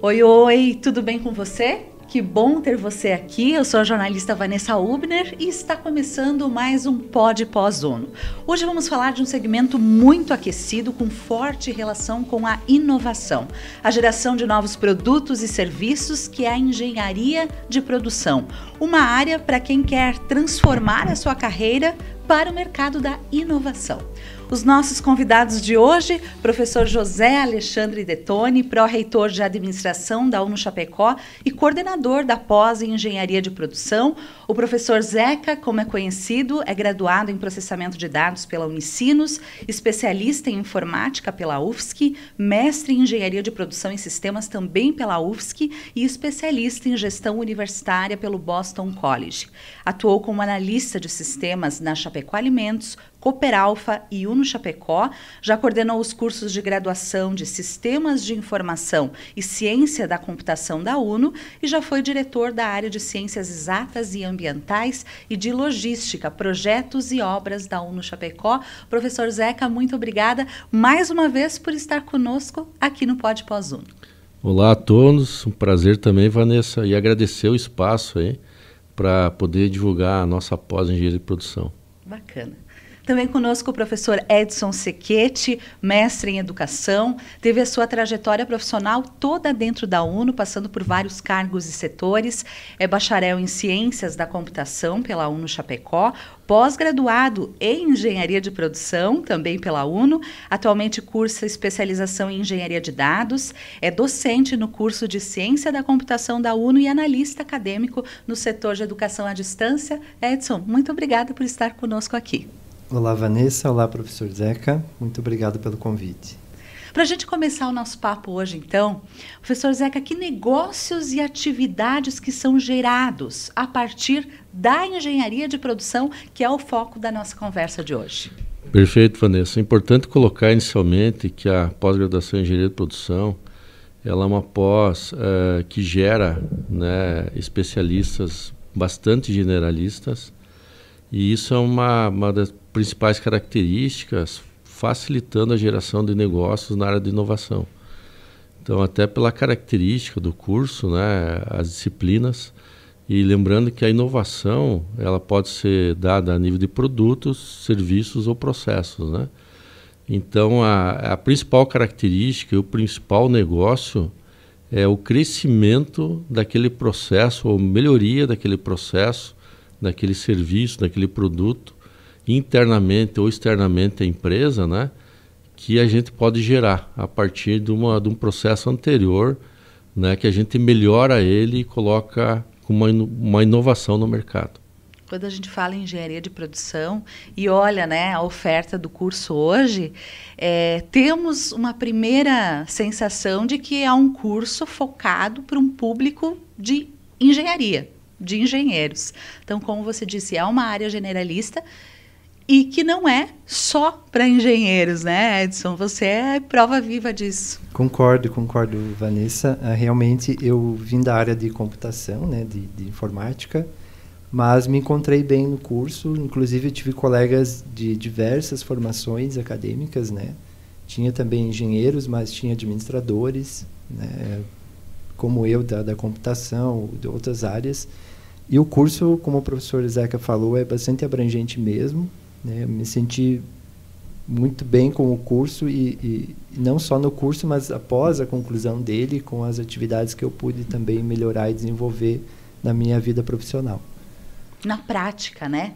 Oi, oi, tudo bem com você? Que bom ter você aqui. Eu sou a jornalista Vanessa Ubner e está começando mais um Pod Pós-ONU. Hoje vamos falar de um segmento muito aquecido com forte relação com a inovação, a geração de novos produtos e serviços que é a engenharia de produção, uma área para quem quer transformar a sua carreira para o mercado da inovação. Os nossos convidados de hoje, professor José Alexandre Detoni, pró-reitor de administração da UNO Chapecó e coordenador da pós em engenharia de produção. O professor Zeca, como é conhecido, é graduado em processamento de dados pela Unicinos, especialista em informática pela UFSC, mestre em engenharia de produção em sistemas também pela UFSC e especialista em gestão universitária pelo Boston College. Atuou como analista de sistemas na Chapecó Alimentos, Cooper Alfa e Uno Chapecó já coordenou os cursos de graduação de Sistemas de Informação e Ciência da Computação da Uno e já foi diretor da área de Ciências Exatas e Ambientais e de Logística, Projetos e Obras da Uno Chapecó. Professor Zeca, muito obrigada mais uma vez por estar conosco aqui no Pode Pós Uno. Olá a todos, um prazer também, Vanessa, e agradecer o espaço aí para poder divulgar a nossa pós-engenharia de produção. Bacana. Também conosco o professor Edson Sequete, mestre em educação, teve a sua trajetória profissional toda dentro da UNO, passando por vários cargos e setores. É bacharel em Ciências da Computação pela UNO Chapecó, pós-graduado em Engenharia de Produção, também pela UNO, atualmente cursa especialização em Engenharia de Dados, é docente no curso de Ciência da Computação da UNO e analista acadêmico no setor de Educação à Distância. Edson, muito obrigada por estar conosco aqui. Olá, Vanessa. Olá, professor Zeca. Muito obrigado pelo convite. Para a gente começar o nosso papo hoje, então, professor Zeca, que negócios e atividades que são gerados a partir da engenharia de produção, que é o foco da nossa conversa de hoje? Perfeito, Vanessa. É importante colocar inicialmente que a pós-graduação em engenharia de produção ela é uma pós uh, que gera né, especialistas bastante generalistas e isso é uma, uma das principais características, facilitando a geração de negócios na área de inovação. Então, até pela característica do curso, né, as disciplinas, e lembrando que a inovação ela pode ser dada a nível de produtos, serviços ou processos, né? Então a, a principal característica, o principal negócio é o crescimento daquele processo ou melhoria daquele processo daquele serviço, daquele produto, internamente ou externamente à empresa, né? que a gente pode gerar a partir de, uma, de um processo anterior, né? que a gente melhora ele e coloca uma, uma inovação no mercado quando a gente fala em engenharia de produção e olha né, a oferta do curso hoje, é, temos uma primeira sensação de que é um curso focado para um público de engenharia de engenheiros. Então, como você disse, é uma área generalista e que não é só para engenheiros, né, Edson? Você é prova viva disso. Concordo, concordo, Vanessa. É, realmente, eu vim da área de computação, né, de, de informática, mas me encontrei bem no curso. Inclusive, tive colegas de diversas formações acadêmicas, né? Tinha também engenheiros, mas tinha administradores, né? Como eu da, da computação, de outras áreas. E o curso, como o professor Zeca falou, é bastante abrangente mesmo. Né? Me senti muito bem com o curso e, e, não só no curso, mas após a conclusão dele, com as atividades que eu pude também melhorar e desenvolver na minha vida profissional. Na prática, né?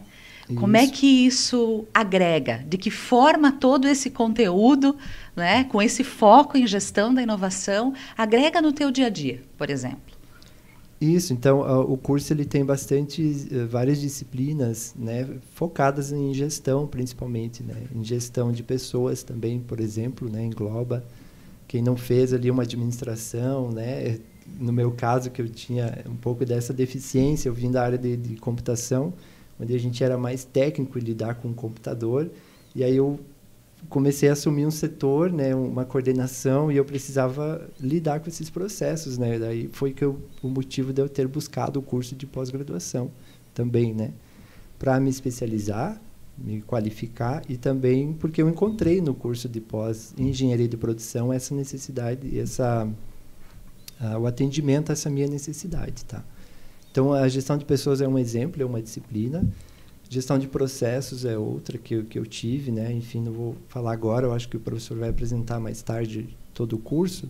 Isso. Como é que isso agrega? De que forma todo esse conteúdo, né, com esse foco em gestão da inovação, agrega no teu dia a dia, por exemplo? Isso, então o curso ele tem bastante eh, várias disciplinas, né, focadas em gestão principalmente, né, em gestão de pessoas também, por exemplo, né, engloba quem não fez ali uma administração, né, no meu caso que eu tinha um pouco dessa deficiência, eu vim da área de, de computação, onde a gente era mais técnico em lidar com o computador, e aí eu comecei a assumir um setor, né, uma coordenação e eu precisava lidar com esses processos, né? Daí foi que eu, o motivo de eu ter buscado o curso de pós-graduação também, né, para me especializar, me qualificar e também porque eu encontrei no curso de pós engenharia de produção essa necessidade, essa uh, o atendimento a essa minha necessidade, tá? Então a gestão de pessoas é um exemplo, é uma disciplina Gestão de processos é outra que, eu, que eu tive, né? Enfim, não vou falar agora, eu acho que o professor vai apresentar mais tarde todo o curso,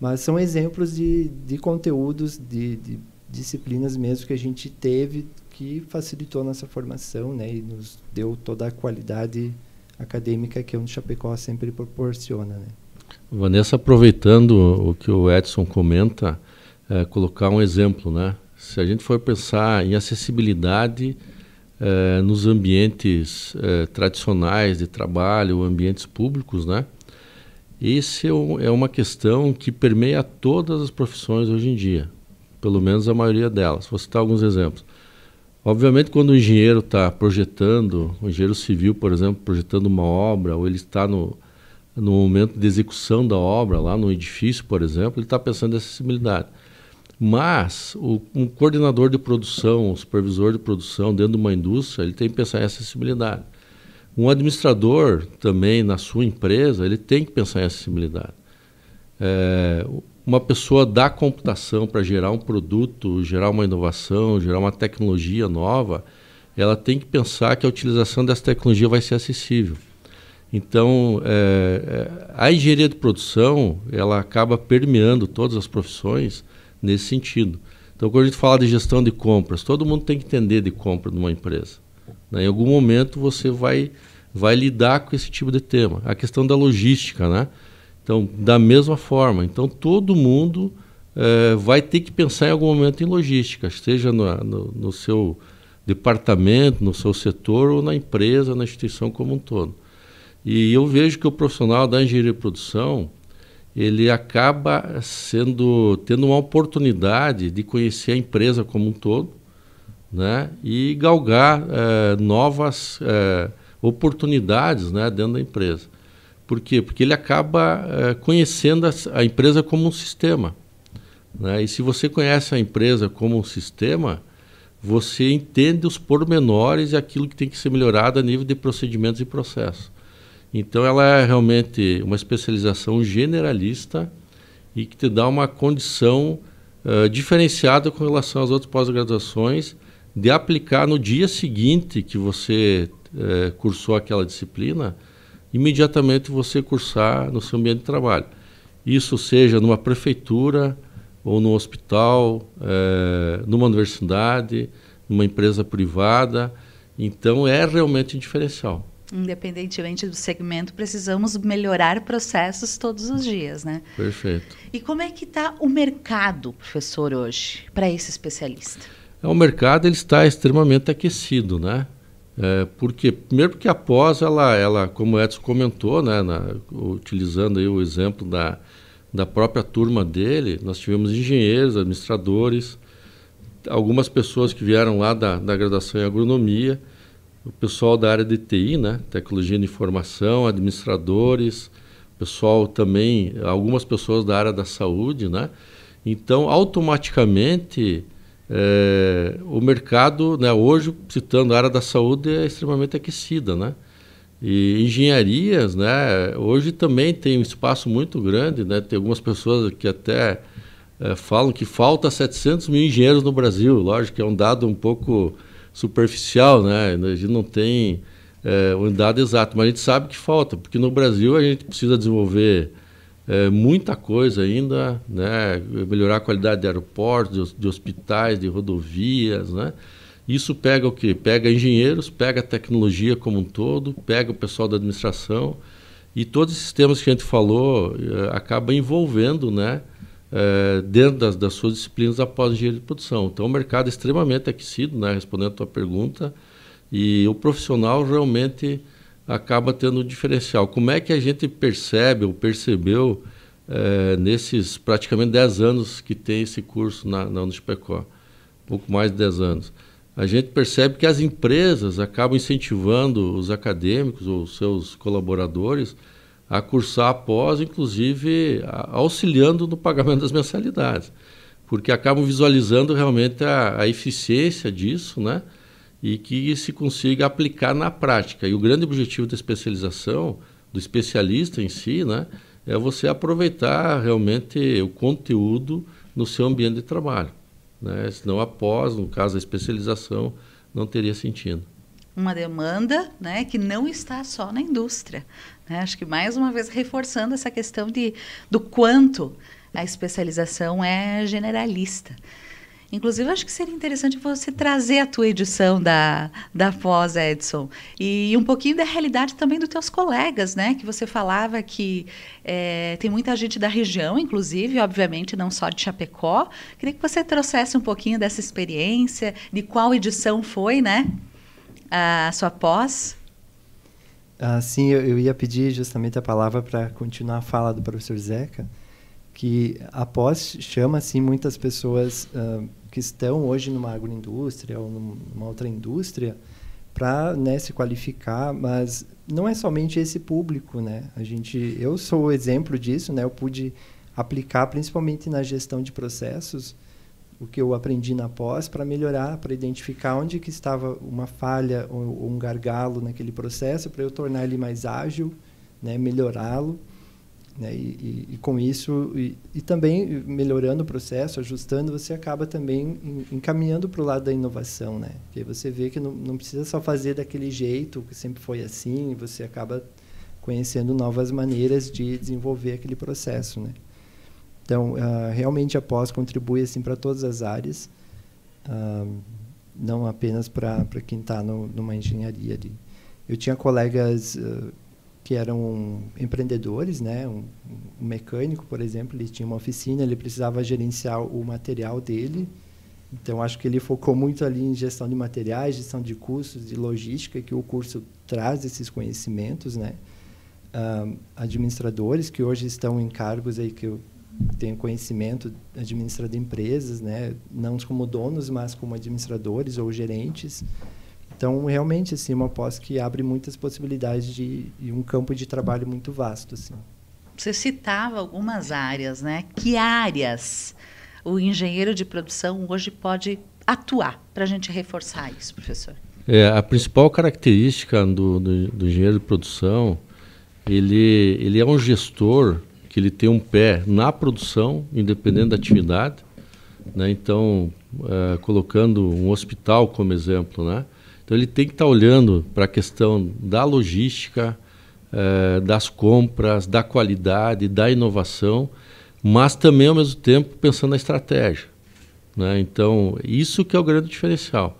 mas são exemplos de, de conteúdos, de, de disciplinas mesmo que a gente teve que facilitou nossa formação, né? E nos deu toda a qualidade acadêmica que a Chapecó sempre proporciona, né? Vanessa, aproveitando o que o Edson comenta, é, colocar um exemplo, né? Se a gente for pensar em acessibilidade é, nos ambientes é, tradicionais de trabalho, ambientes públicos, né? Esse é, é uma questão que permeia todas as profissões hoje em dia, pelo menos a maioria delas. Vou citar alguns exemplos. Obviamente, quando o engenheiro está projetando, o engenheiro civil, por exemplo, projetando uma obra, ou ele está no, no momento de execução da obra, lá no edifício, por exemplo, ele está pensando em acessibilidade. Mas o, um coordenador de produção, um supervisor de produção dentro de uma indústria, ele tem que pensar em acessibilidade. Um administrador também na sua empresa, ele tem que pensar em acessibilidade. É, uma pessoa da computação para gerar um produto, gerar uma inovação, gerar uma tecnologia nova, ela tem que pensar que a utilização dessa tecnologia vai ser acessível. Então, é, é a engenharia de produção ela acaba permeando todas as profissões nesse sentido. Então, quando a gente fala de gestão de compras, todo mundo tem que entender de compra numa empresa. Né? Em algum momento você vai, vai lidar com esse tipo de tema. A questão da logística, né? Então, da mesma forma. Então, todo mundo é, vai ter que pensar em algum momento em logística, seja no, no, no seu departamento, no seu setor ou na empresa, na instituição como um todo. E eu vejo que o profissional da engenharia de produção, ele acaba sendo tendo uma oportunidade de conhecer a empresa como um todo, né? E galgar é, novas é, oportunidades, né, dentro da empresa. Por quê? Porque ele acaba é, conhecendo a, a, empresa como um sistema. Né? E se você conhece a empresa como um sistema, você entende os pormenores e aquilo que tem que ser melhorado a nível de procedimentos e processos. Então, ela é realmente uma especialização generalista e que te dá uma condição uh, diferenciada com relação às outras pós-graduações de aplicar no dia seguinte que você uh, cursou aquela disciplina, imediatamente você cursar no seu ambiente de trabalho. Isso seja numa prefeitura, ou num hospital, uh, numa universidade, numa empresa privada. Então, é realmente um diferencial independentemente do segmento, precisamos melhorar processos todos os dias, né? Perfeito. E como é que está o mercado, professor, hoje para esse especialista? É, o mercado ele está extremamente aquecido, né? É, porque primeiro porque após ela, ela como o Edson comentou, né, na, utilizando aí o exemplo da, da própria turma dele, nós tivemos engenheiros, administradores, algumas pessoas que vieram lá da, da graduação em agronomia, o pessoal da área de TI, né? Tecnologia de informação, administradores, pessoal também, algumas pessoas da área da saúde, né? Então, automaticamente, é, o mercado, né, hoje, citando a área da saúde, é extremamente aquecida, né? E engenharias, né, hoje também tem um espaço muito grande, né? Tem algumas pessoas que até é, falam que falta 700 mil engenheiros no Brasil. Lógico que é um dado um pouco superficial, né? A gente não tem é, eh, dado exato, mas a gente sabe que falta, porque no Brasil a gente precisa desenvolver é, muita coisa ainda, né? Melhorar a qualidade de aeroportos, de, de hospitais, de rodovias, né? Isso pega o quê? Pega engenheiros, pega a tecnologia como um todo, pega o pessoal da administração e todos esses temas que a gente falou acabam eh, acaba envolvendo, né? Eh, dentro das, das, suas disciplinas após engenharia de produção. Então, o mercado é extremamente aquecido, né, respondendo a tua pergunta, e o profissional realmente acaba tendo um diferencial. Como é que a gente percebe ou percebeu é, nesses praticamente 10 anos que tem esse curso na, na Unipecó? Pouco mais de 10 anos. A gente percebe que as empresas acabam incentivando os acadêmicos ou seus colaboradores a cursar após, inclusive auxiliando no pagamento das mensalidades, porque acabam visualizando realmente a, a eficiência disso, né? E que se consiga aplicar na prática. E o grande objetivo da especialização, do especialista em si, né? É você aproveitar realmente o conteúdo no seu ambiente de trabalho, né? Senão após, no caso a especialização, não teria sentido uma demanda né, que não está só na indústria. Né? Acho que mais uma vez reforçando essa questão de, do quanto a especialização é generalista. Inclusive, acho que seria interessante você trazer a tua edição da, da pós, Edson, e um pouquinho da realidade também dos teus colegas, né? Que você falava que é, tem muita gente da região, inclusive, obviamente, não só de Chapecó. Queria que você trouxesse um pouquinho dessa experiência, de qual edição foi, né? a sua pós? Ah, sim, eu, eu ia pedir justamente a palavra para continuar a fala do professor Zeca, que a pós chama assim muitas pessoas uh, que estão hoje numa agroindústria ou numa outra indústria para né, se qualificar, mas não é somente esse público, né? A gente, eu sou o exemplo disso, né? Eu pude aplicar principalmente na gestão de processos o que eu aprendi na pós para melhorar, para identificar onde que estava uma falha ou, ou um gargalo naquele processo, para eu tornar ele mais ágil, né, melhorá-lo. Né, e, e, e, com isso, e, e, também melhorando o processo, ajustando, você acaba também encaminhando para o lado da inovação. Né? Porque você vê que não, não precisa só fazer daquele jeito, que sempre foi assim, você acaba conhecendo novas maneiras de desenvolver aquele processo. Né? Então, uh, realmente a pós contribui assim para todas as áreas, uh, não apenas para quem está numa engenharia ali. Eu tinha colegas uh, que eram empreendedores, né? Um, um, mecânico, por exemplo, ele tinha uma oficina, ele precisava gerenciar o material dele. Então, acho que ele focou muito ali em gestão de materiais, gestão de custos, de logística, que o curso traz esses conhecimentos, né? administradores que hoje estão em cargos aí que eu tenho conhecimento administrando empresas, né? não como donos, mas como administradores ou gerentes. Então, realmente, assim, uma pós que abre muitas possibilidades de, e um campo de trabalho muito vasto. Assim. Você citava algumas áreas, né? Que áreas o engenheiro de produção hoje pode atuar? Para a gente reforçar isso, professor. É, a principal característica do, do, do engenheiro de produção, ele, ele é um gestor que ele tem um pé na produção, independente da atividade. Né? Então, é, colocando um hospital como exemplo, né? Então ele tem que estar tá olhando para a questão da logística, é, das compras, da qualidade, da inovação, mas também ao mesmo tempo pensando na estratégia. Né? Então isso que é o grande diferencial.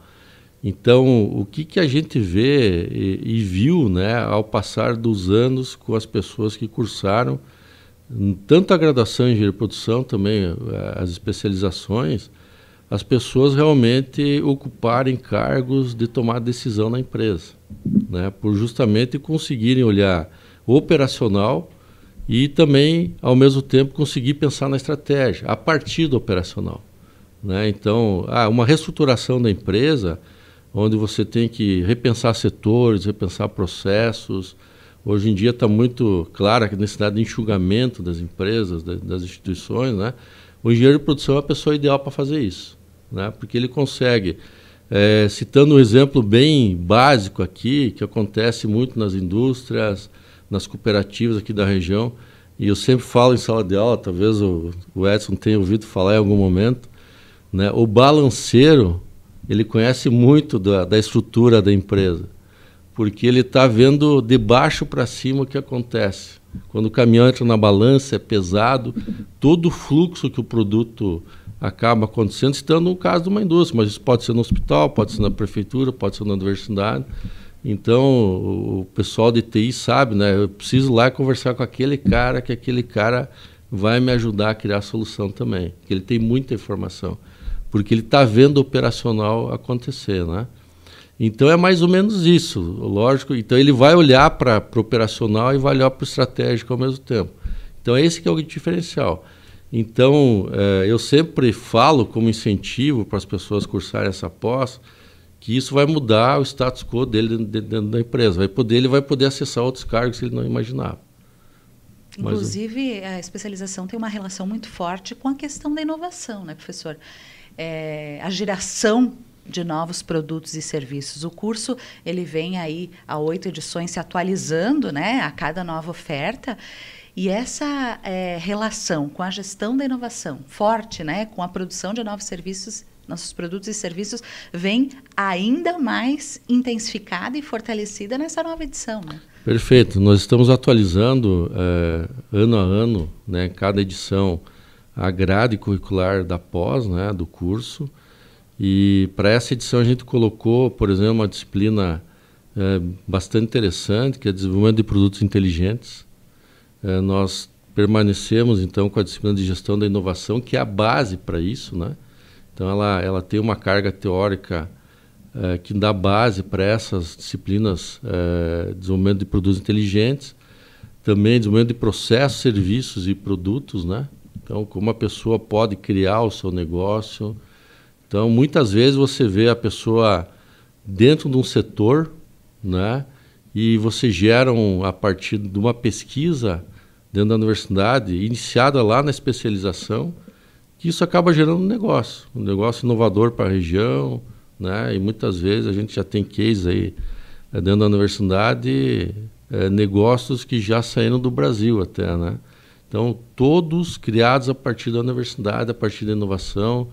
Então o que, que a gente vê e, e viu, né, ao passar dos anos com as pessoas que cursaram tanto a graduação em engenharia de produção, também eh, as especializações, as pessoas realmente ocuparem cargos de tomar decisão na empresa, né? por justamente conseguirem olhar operacional e também, ao mesmo tempo, conseguir pensar na estratégia, a partir do operacional. Né? Então, ah, uma reestruturação da empresa, onde você tem que repensar setores, repensar processos, Hoje em dia está muito clara a necessidade de enxugamento das empresas, das instituições. Né? O engenheiro de produção é a pessoa ideal para fazer isso, né? porque ele consegue. É, citando um exemplo bem básico aqui, que acontece muito nas indústrias, nas cooperativas aqui da região, e eu sempre falo em sala de aula, talvez o, o Edson tenha ouvido falar em algum momento, né? o balanceiro ele conhece muito da, da estrutura da empresa porque ele está vendo de baixo para cima o que acontece. Quando o caminhão entra na balança, é pesado, todo o fluxo que o produto acaba acontecendo, estando no caso de uma indústria, mas isso pode ser no hospital, pode ser na prefeitura, pode ser na universidade. Então, o pessoal de TI sabe, né? Eu preciso lá conversar com aquele cara, que aquele cara vai me ajudar a criar a solução também, que ele tem muita informação, porque ele está vendo o operacional acontecer, né? Então é mais ou menos isso, lógico. Então ele vai olhar para o operacional e vai olhar para o estratégico ao mesmo tempo. Então esse que é o diferencial. Então eh, eu sempre falo como incentivo para as pessoas cursarem essa pós que isso vai mudar o status quo dele dentro, da empresa. Vai poder, ele vai poder acessar outros cargos que ele não imaginava. Eh, Inclusive, a especialização tem uma relação muito forte com a questão da inovação, né, professor? É, a geração de novos produtos e serviços. O curso ele vem aí a oito edições se atualizando, né, a cada nova oferta. E essa é, relação com a gestão da inovação forte, né, com a produção de novos serviços, nossos produtos e serviços, vem ainda mais intensificada e fortalecida nessa nova edição. Né? Perfeito. Nós estamos atualizando é, ano a ano, né, cada edição, a grade curricular da pós, né, do curso. E para essa edição a gente colocou, por exemplo, uma disciplina é, bastante interessante, que é desenvolvimento de produtos inteligentes. É, nós permanecemos então com a disciplina de gestão da inovação, que é a base para isso, né? Então ela, ela tem uma carga teórica é, que dá base para essas disciplinas, é, desenvolvimento de produtos inteligentes, também desenvolvimento de processos, serviços e produtos, né? Então como a pessoa pode criar o seu negócio, então, muitas vezes você vê a pessoa dentro de um setor, né? E você gera um, a partir de uma pesquisa dentro da universidade, iniciada lá na especialização, que isso acaba gerando um negócio, um negócio inovador para a região, né? E muitas vezes a gente já tem cases aí eh, dentro da universidade, é, negócios que já saíram do Brasil até, né? Então, todos criados a partir da universidade, a partir da inovação,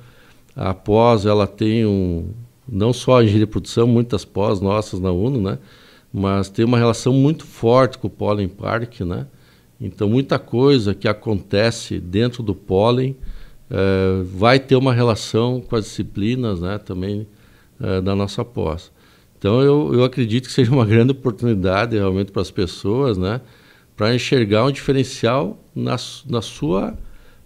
a pós, ela tem um, não só a engenharia de produção, muitas pós nossas na UNO, né? Mas tem uma relação muito forte com o Pollen Park, né? Então, muita coisa que acontece dentro do pólen eh, vai ter uma relação com as disciplinas né, também eh, da nossa pós. Então, eu, eu acredito que seja uma grande oportunidade realmente para as pessoas né, para enxergar um diferencial na, na sua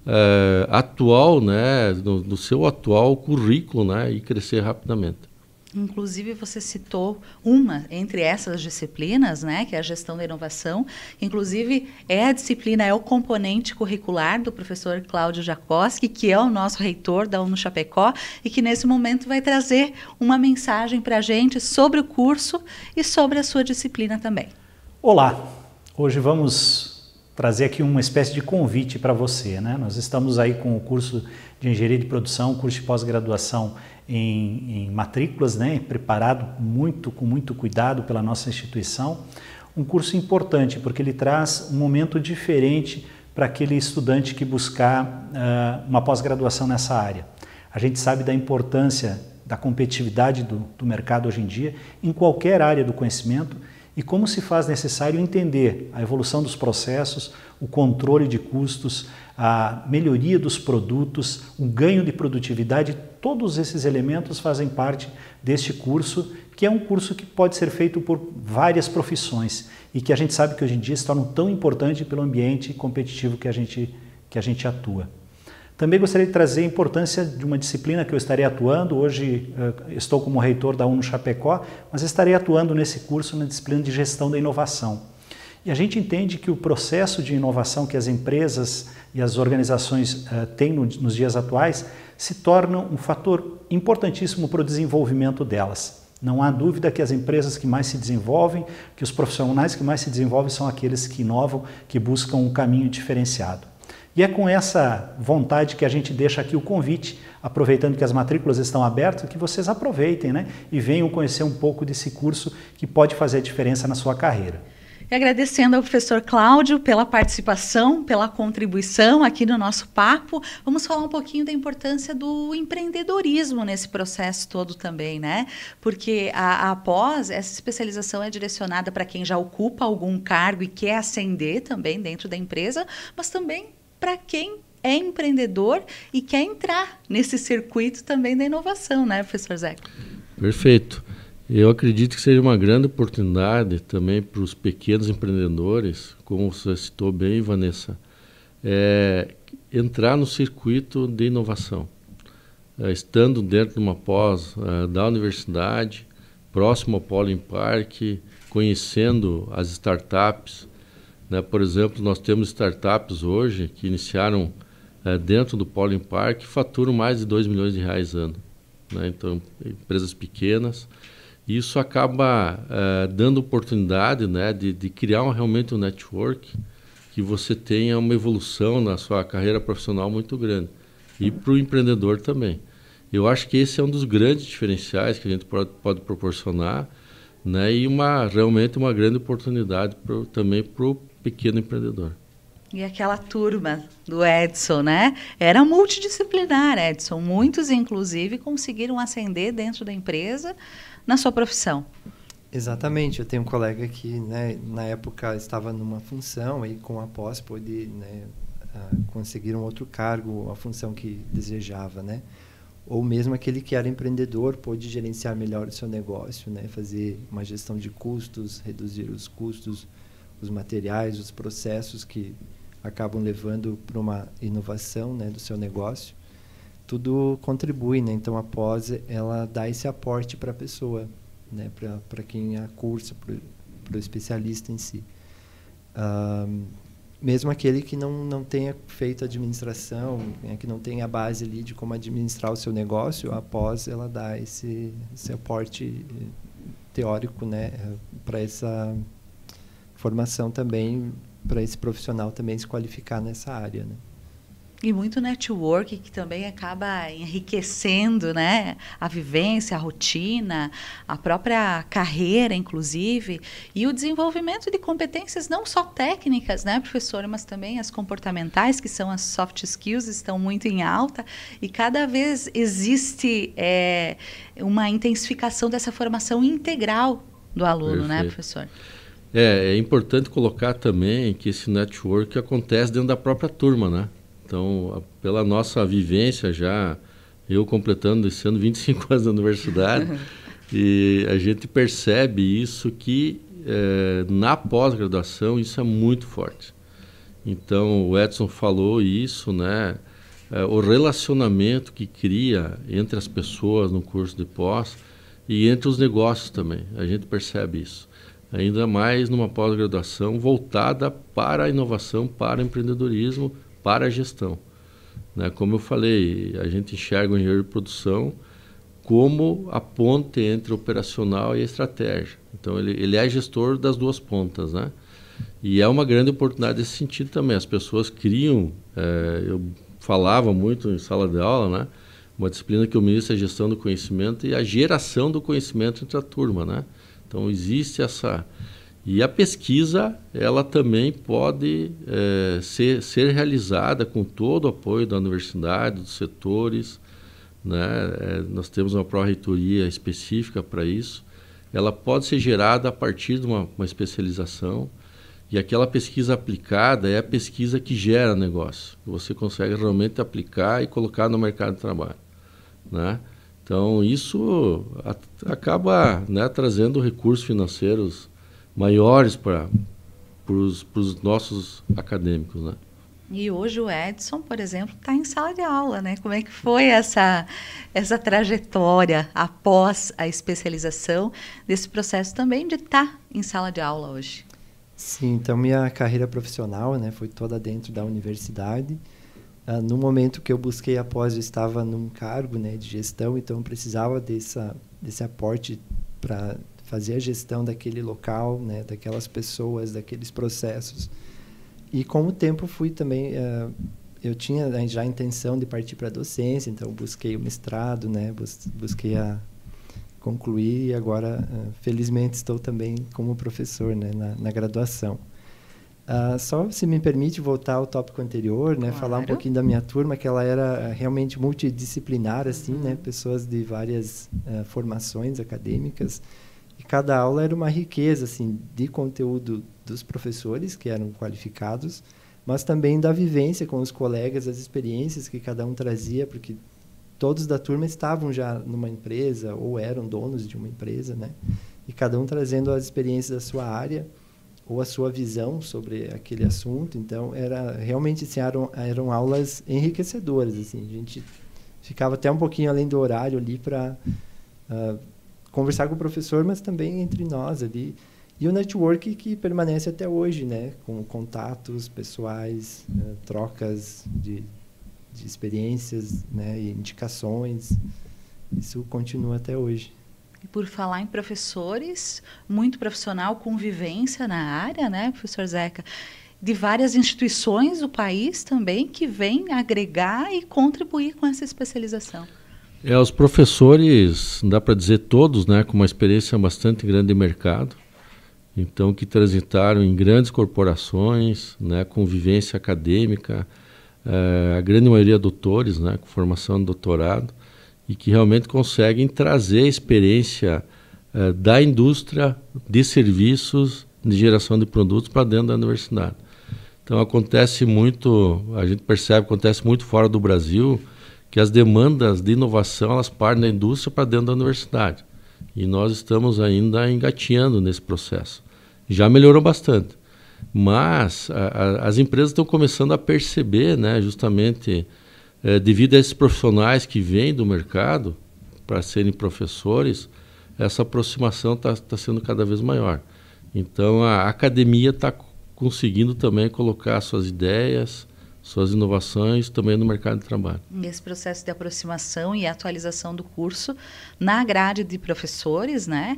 é, atual, né, no seu atual currículo, né, e crescer rapidamente. Inclusive você citou uma entre essas disciplinas, né, que é a gestão da inovação. Inclusive é a disciplina é o componente curricular do professor Cláudio Jacoski, que é o nosso reitor da UNO Chapecó e que nesse momento vai trazer uma mensagem para a gente sobre o curso e sobre a sua disciplina também. Olá, hoje vamos trazer aqui uma espécie de convite para você. Né? Nós estamos aí com o curso de Engenharia de Produção, curso de pós-graduação em, em, matrículas, né? preparado muito com muito cuidado pela nossa instituição. Um curso importante, porque ele traz um momento diferente para aquele estudante que buscar uh, uma pós-graduação nessa área. A gente sabe da importância da competitividade do, do mercado hoje em dia, em qualquer área do conhecimento, e como se faz necessário entender a evolução dos processos, o controle de custos, a melhoria dos produtos, o ganho de produtividade, todos esses elementos fazem parte deste curso, que é um curso que pode ser feito por várias profissões e que a gente sabe que hoje em dia se tornam tão importante pelo ambiente competitivo que a gente, que a gente atua. Também gostaria de trazer a importância de uma disciplina que eu estarei atuando. Hoje eh, estou como reitor da UNO Chapecó, mas estarei atuando nesse curso na disciplina de gestão da inovação. E a gente entende que o processo de inovação que as empresas e as organizações eh, têm nos dias atuais se torna um fator importantíssimo para o desenvolvimento delas. Não há dúvida que as empresas que mais se desenvolvem, que os profissionais que mais se desenvolvem são aqueles que inovam, que buscam um caminho diferenciado. E é com essa vontade que a gente deixa aqui o convite, aproveitando que as matrículas estão abertas, que vocês aproveitem né? e venham conhecer um pouco desse curso que pode fazer a diferença na sua carreira. E agradecendo ao professor Cláudio pela participação, pela contribuição aqui no nosso papo, vamos falar um pouquinho da importância do empreendedorismo nesse processo todo também, né? Porque a, a pós, essa especialização é direcionada para quem já ocupa algum cargo e quer ascender também dentro da empresa, mas também para quem é empreendedor e quer entrar nesse circuito também da inovação, né, professor Zeca? Perfeito. Eu acredito que seja uma grande oportunidade também para os pequenos empreendedores, como você citou bem, Vanessa, é, entrar no circuito de inovação. É, estando dentro de uma pós é, da universidade, próximo ao Polo Parque, conhecendo as startups, né? Por exemplo, nós temos startups hoje que iniciaram é, dentro do Pollen Park e faturam mais de 2 milhões de reais ano. Né? Então, empresas pequenas. E isso acaba é, dando oportunidade né, de, de criar um, realmente um network que você tenha uma evolução na sua carreira profissional muito grande. E para o empreendedor também. Eu acho que esse é um dos grandes diferenciais que a gente pode, pode proporcionar né? e uma, realmente uma grande oportunidade pro, também para o pequeno empreendedor. E aquela turma do Edson, né? Era multidisciplinar, Edson. Muitos, inclusive, conseguiram ascender dentro da empresa na sua profissão. Exatamente. Eu tenho um colega que, né, na época, estava numa função e, com a pós, pôde né, ah, conseguir um outro cargo, a função que desejava, né? Ou mesmo aquele que era empreendedor pôde gerenciar melhor o seu negócio, né? Fazer uma gestão de custos, reduzir os custos, os materiais, os processos que acabam levando para uma inovação né, do seu negócio, tudo contribui. Né? Então, a pós ela dá esse aporte para a pessoa, né? para quem a cursa, para o especialista em si. Uh, mesmo aquele que não, não tenha feito administração, né? que não tenha a base ali de como administrar o seu negócio, a pós ela dá esse, esse aporte eh, teórico né, para essa formação também para esse profissional também se qualificar nessa área, né? E muito network que também acaba enriquecendo né? a vivência, a rotina, a própria carreira, inclusive, e o desenvolvimento de competências não só técnicas, né, professora, mas também as comportamentais, que são as soft skills, estão muito em alta, e cada vez existe é, uma intensificação dessa formação integral do aluno, né, Perfeito. né, professor? É, é importante colocar também que esse network acontece dentro da própria turma, né? Então, a, pela nossa vivência já, eu completando esse ano 25 anos da universidade, e a gente percebe isso que é, na pós-graduação isso é muito forte. Então, o Edson falou isso, né? É, o relacionamento que cria entre as pessoas no curso de pós e entre os negócios também. A gente percebe isso ainda mais numa pós-graduação voltada para a inovação, para o empreendedorismo, para a gestão. Né? Como eu falei, a gente enxerga o engenheiro de produção como a ponte entre operacional e estratégia. Então, ele, ele é gestor das duas pontas, né? E é uma grande oportunidade nesse sentido também. As pessoas criam, é, eu falava muito em sala de aula, né? Uma disciplina que o ministro é gestão do conhecimento e a geração do conhecimento entre a turma, né? Então existe essa e a pesquisa ela também pode é, ser, ser realizada com todo o apoio da universidade, dos setores. Né? É, nós temos uma pró-reitoria específica para isso. Ela pode ser gerada a partir de uma, uma especialização. E aquela pesquisa aplicada é a pesquisa que gera negócio. Você consegue realmente aplicar e colocar no mercado de trabalho. Né? Então, isso acaba né, trazendo recursos financeiros maiores para os nossos acadêmicos. Né? E hoje o Edson, por exemplo, está em sala de aula, né? Como é que foi essa, essa trajetória após a especialização desse processo também de estar tá em sala de aula hoje? Sim, então minha carreira profissional né, foi toda dentro da universidade. Uh, no momento que eu busquei após eu estava num cargo né, de gestão, então eu precisava dessa, desse aporte para fazer a gestão daquele local, né, daquelas pessoas, daqueles processos. E com o tempo fui também, uh, eu tinha né, já a intenção de partir para a docência, então busquei o mestrado, né, bus busquei a concluir e agora ah, felizmente estou também como professor né, na, na graduação. Uh, só se me permite voltar ao tópico anterior, né? Claro. Falar um pouquinho da minha turma, que ela era ah, realmente multidisciplinar, assim, né? uhum. né? Pessoas de várias uh, formações acadêmicas. E cada aula era uma riqueza, assim, de conteúdo dos professores, que eram qualificados, mas também da vivência com os colegas, as experiências que cada um trazia, porque todos da turma estavam já numa empresa ou eram donos de uma empresa, né? E cada um trazendo as experiências da sua área ou a sua visão sobre aquele assunto. Então, era realmente assim, eram, eram aulas enriquecedoras. Assim, a gente ficava até um pouquinho além do horário ali para uh, ah, conversar com o professor, mas também entre nós ali. E o network que permanece até hoje, né? com contatos pessoais, né? trocas de, de experiências né? e indicações. Isso continua até hoje. E por falar em professores, muito profissional, convivência na área, né, professor Zeca? De várias instituições do país também que vêm agregar e contribuir com essa especialização. É, os professores, dá para dizer todos, né, com uma experiência bastante grande de mercado, então que transitaram em grandes corporações, né, convivência acadêmica, eh, a grande maioria doutores, né, com formação de doutorado, e que realmente conseguem trazer a experiência eh, da indústria de serviços de geração de produtos para dentro da universidade. Então acontece muito, a gente percebe, acontece muito fora do Brasil que as demandas de inovação elas partem da indústria para dentro da universidade e nós estamos ainda engateando nesse processo. Já melhorou bastante, mas a, a, as empresas estão começando a perceber, né, justamente é, devido a esses profissionais que vêm do mercado para serem professores, essa aproximação está tá sendo cada vez maior. Então a academia está conseguindo também colocar suas ideias, suas inovações também no mercado de trabalho. Hum. Esse processo de aproximação e atualização do curso na grade de professores, né?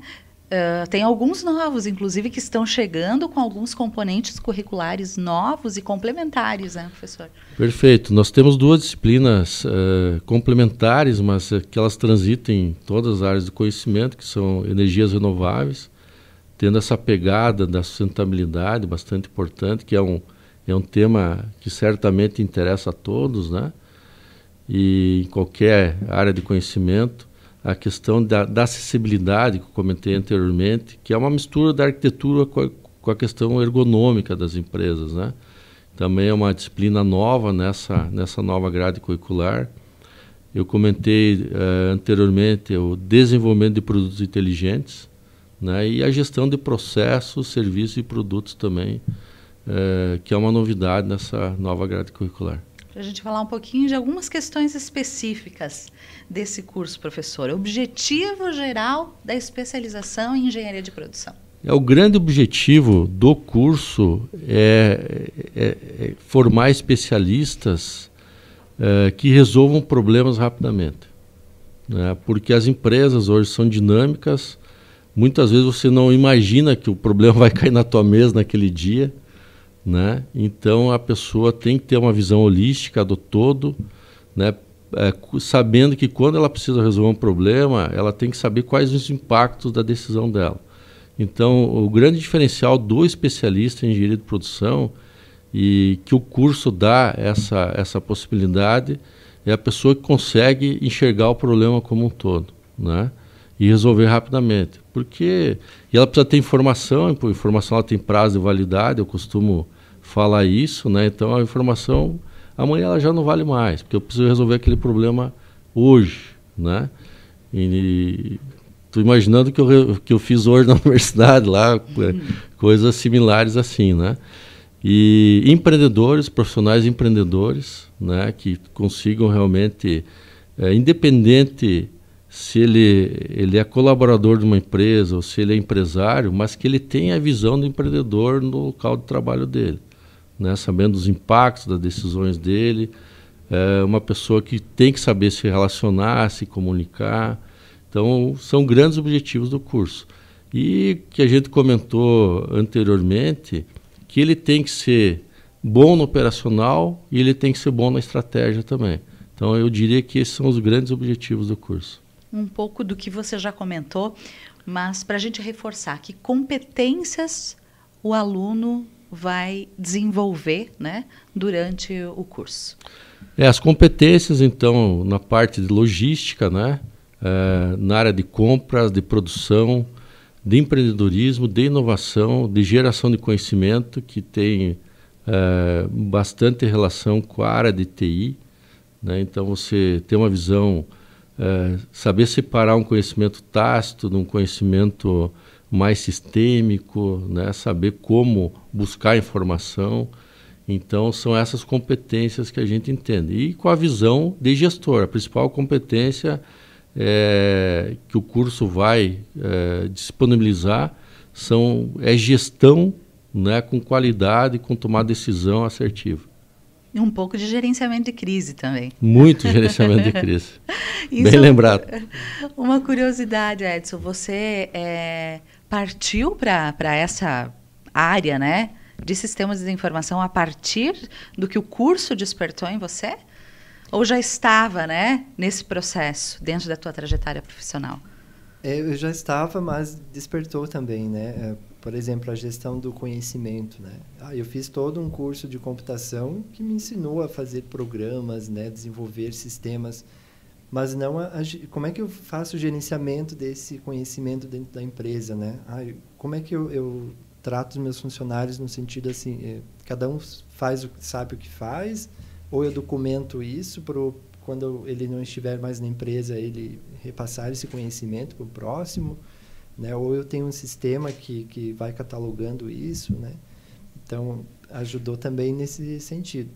Ah, tem alguns novos, inclusive, que estão chegando com alguns componentes curriculares novos e complementares, né, professor? Perfeito. Nós temos duas disciplinas uh, complementares, mas eh, que elas transitem em todas as áreas do conhecimento, que são energias renováveis, tendo essa pegada da sustentabilidade bastante importante, que é um, é um tema que certamente interessa a todos, né? E em qualquer área de conhecimento a questão da, da, acessibilidade que eu comentei anteriormente, que é uma mistura da arquitetura com a, com a, questão ergonômica das empresas, né? Também é uma disciplina nova nessa nessa nova grade curricular. Eu comentei eh, anteriormente o desenvolvimento de produtos inteligentes, né? E a gestão de processos, serviços e produtos também, eh, que é uma novidade nessa nova grade curricular para a gente falar um pouquinho de algumas questões específicas desse curso, professor. Objetivo geral da especialização em engenharia de produção. É, o grande objetivo do curso é, é, é formar especialistas é, que resolvam problemas rapidamente. Né? Porque as empresas hoje são dinâmicas, muitas vezes você não imagina que o problema vai cair na tua mesa naquele dia. Né? Então a pessoa tem que ter uma visão holística do todo, né? É, sabendo que quando ela precisa resolver um problema, ela tem que saber quais os impactos da decisão dela. Então, o grande diferencial do especialista em engenharia de produção e que o curso dá essa, essa possibilidade é a pessoa que consegue enxergar o problema como um todo né? e resolver rapidamente porque e ela precisa ter informação, informação ela tem prazo de validade, eu costumo falar isso, né? Então a informação amanhã ela já não vale mais, porque eu preciso resolver aquele problema hoje, né? E tô imaginando que eu que eu fiz hoje na universidade lá, é, coisas similares assim, né? E empreendedores, profissionais empreendedores, né, que consigam realmente é, independente se ele, ele é colaborador de uma empresa ou se ele é empresário, mas que ele tenha a visão do empreendedor no local de trabalho dele, né? sabendo os impactos das decisões dele, é uma pessoa que tem que saber se relacionar, se comunicar. Então, são grandes objetivos do curso. E que a gente comentou anteriormente, que ele tem que ser bom no operacional e ele tem que ser bom na estratégia também. Então, eu diria que esses são os grandes objetivos do curso um pouco do que você já comentou, mas para a gente reforçar que competências o aluno vai desenvolver né, durante o curso. É, as competências, então, na parte de logística, né, é, na área de compras, de produção, de empreendedorismo, de inovação, de geração de conhecimento, que tem é, bastante relação com a área de TI. Né, então, você tem uma visão eh, saber separar um conhecimento tácito de um conhecimento mais sistêmico, né? saber como buscar informação. Então, são essas competências que a gente entende. E com a visão de gestor, a principal competência é, que o curso vai é, disponibilizar são, é gestão né, com qualidade, com tomar decisão assertiva. E um pouco de gerenciamento de crise também. Muito gerenciamento de crise. Bem lembrado. Uma curiosidade, Edson. Você é, partiu para essa área né, de sistemas de informação a partir do que o curso despertou em você? Ou já estava né, nesse processo, dentro da tua trajetória profissional? É, eu já estava, mas despertou também, né? por exemplo, a gestão do conhecimento, né? Ah, eu fiz todo um curso de computação que me ensinou a fazer programas, né, desenvolver sistemas, mas não a, a, como é que eu faço o gerenciamento desse conhecimento dentro da empresa, né? Ah, como é que eu, eu trato os meus funcionários no sentido assim, é, cada um faz o sabe o que faz, ou eu documento isso para quando ele não estiver mais na empresa ele repassar esse conhecimento para o próximo né? Ou eu tenho um sistema que, que vai catalogando isso, né? Então, ajudou também nesse sentido.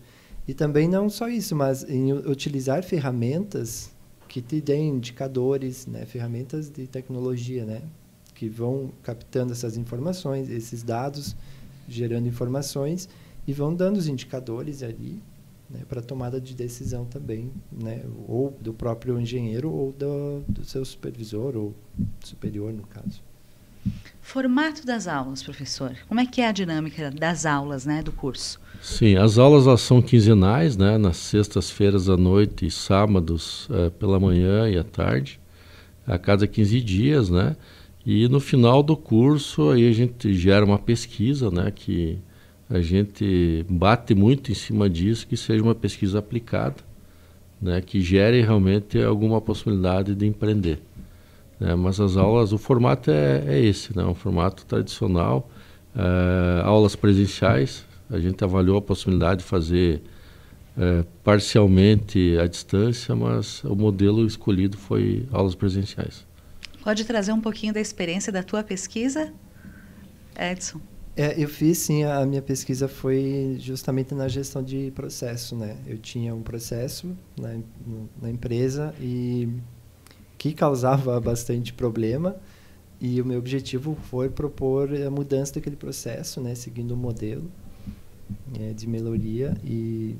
E também não só isso, mas em utilizar ferramentas que te deem indicadores, né? ferramentas de tecnologia, né? que vão captando essas informações, esses dados, gerando informações e vão dando os indicadores ali né, para tomada de decisão também, né, ou do próprio engenheiro ou do, do seu supervisor ou superior, no caso. Formato das aulas, professor. Como é que é a dinâmica das aulas, né, do curso? Sim, as aulas elas são quinzenais, né, nas sextas-feiras à noite e sábados é, pela manhã e à tarde, a cada 15 dias, né? E no final do curso aí a gente gera uma pesquisa, né, que a gente bate muito em cima disso que seja uma pesquisa aplicada, né, que gere realmente alguma possibilidade de empreender. Né? Mas as aulas, o formato é, é esse, né, um formato tradicional, é, aulas presenciais. A gente avaliou a possibilidade de fazer é, parcialmente à distância, mas o modelo escolhido foi aulas presenciais. Pode trazer um pouquinho da experiência da tua pesquisa, Edson? É, eu fiz sim, a minha pesquisa foi justamente na gestão de processo, né? Eu tinha um processo na, na empresa e que causava bastante problema e o meu objetivo foi propor a mudança daquele processo, né? Seguindo o um modelo é, de melhoria e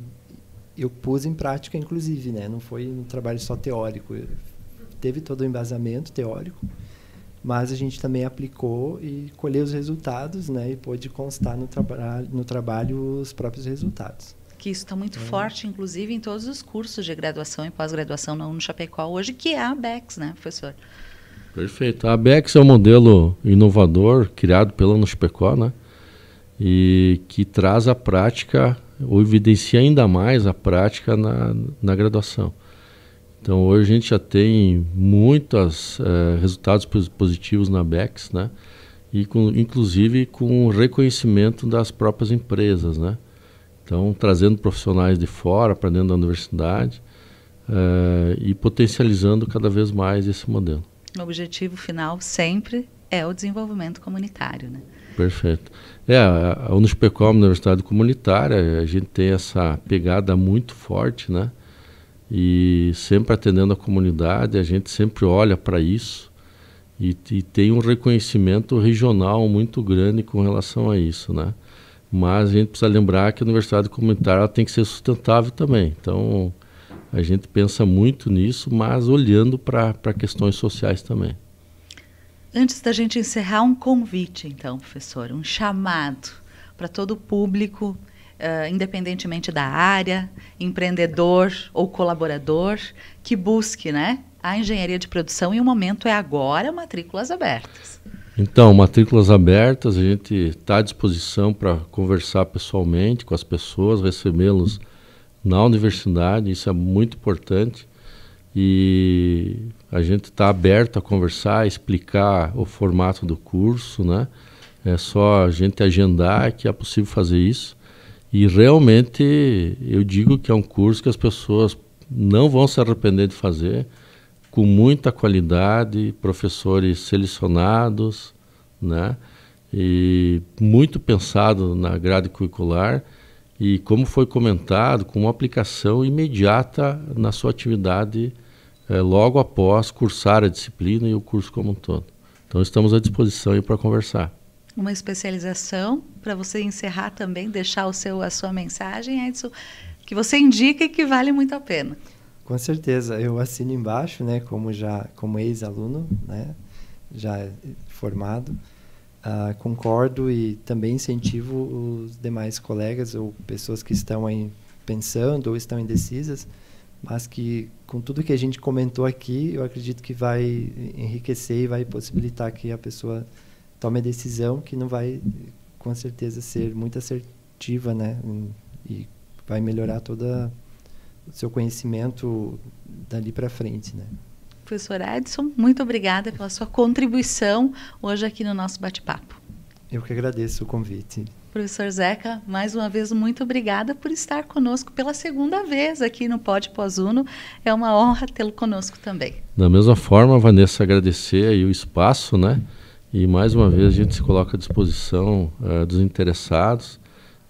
eu pus em prática, inclusive, né? Não foi um trabalho só teórico, teve todo o um embasamento teórico mas a gente também aplicou e colheu os resultados, né? E pôde constar no, traba no trabalho os próprios resultados. Que isso está muito é. forte, inclusive, em todos os cursos de graduação e pós-graduação na Chapecó hoje, que é a ABEX, né, professor? Perfeito. A ABEX é um modelo inovador criado pela Chapecó, né? E que traz a prática, ou evidencia ainda mais a prática na, na graduação. Então hoje a gente já tem muitos é, eh, resultados positivos na BEX, né? E com, inclusive com reconhecimento das próprias empresas, né? Então trazendo profissionais de fora para dentro da universidade é, e potencializando cada vez mais esse modelo. O objetivo final sempre é o desenvolvimento comunitário, né? Perfeito. É, a Unispecom, é Universidade Comunitária, a gente tem essa pegada muito forte, né? e sempre atendendo a comunidade, a gente sempre olha para isso e, e, tem um reconhecimento regional muito grande com relação a isso, né? Mas a gente precisa lembrar que a universidade comunitária tem que ser sustentável também. Então, a gente pensa muito nisso, mas olhando para questões sociais também. Antes da gente encerrar, um convite, então, professor, um chamado para todo o público uh, independentemente da área, empreendedor ou colaborador, que busque né, a engenharia de produção e o momento é agora matrículas abertas. Então, matrículas abertas, a gente está à disposição para conversar pessoalmente com as pessoas, recebê-los na universidade, isso é muito importante. E a gente está aberto a conversar, a explicar o formato do curso, né? É só a gente agendar que é possível fazer isso. E realmente eu digo que é um curso que as pessoas não vão se arrepender de fazer, com muita qualidade, professores selecionados, né? E muito pensado na grade curricular e como foi comentado, com uma aplicação imediata na sua atividade é, logo após cursar a disciplina e o curso como um todo. Então estamos à disposição para conversar uma especialização para você encerrar também, deixar o seu a sua mensagem, Edson, que você indica e que vale muito a pena. Com certeza, eu assino embaixo, né, como já como ex-aluno, né, já formado. Uh, concordo e também incentivo os demais colegas ou pessoas que estão aí pensando ou estão indecisas, mas que com tudo que a gente comentou aqui, eu acredito que vai enriquecer e vai possibilitar que a pessoa tome a decisão que não vai, com certeza, ser muito assertiva, né? E vai melhorar toda o seu conhecimento dali para frente, né? Professor Edson, muito obrigada pela sua contribuição hoje aqui no nosso bate-papo. Eu que agradeço o convite. Professor Zeca, mais uma vez muito obrigada por estar conosco pela segunda vez aqui no Pós Uno. É uma honra tê-lo conosco também. Da mesma forma, Vanessa, agradecer aí o espaço, né? E mais uma vez a gente se coloca à disposição uh, dos interessados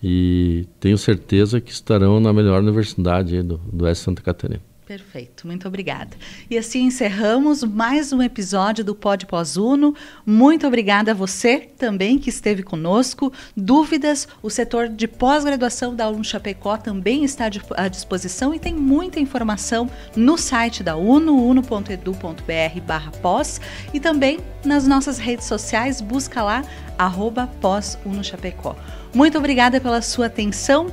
e tenho certeza que estarão na melhor universidade do, do S. Santa Catarina. Perfeito, muito obrigada. E assim encerramos mais um episódio do Pode Pós Uno. Muito obrigada a você também que esteve conosco. Dúvidas, o setor de pós-graduação da UNO Chapecó também está à disposição e tem muita informação no site da UNO, uno.edu.br pós e também nas nossas redes sociais, busca lá, arroba pós Uno Chapecó. Muito obrigada pela sua atenção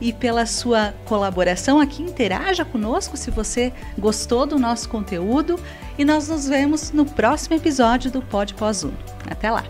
e pela sua colaboração aqui. Interaja conosco se você gostou do nosso conteúdo e nós nos vemos no próximo episódio do Pod Pós Uno. Até lá!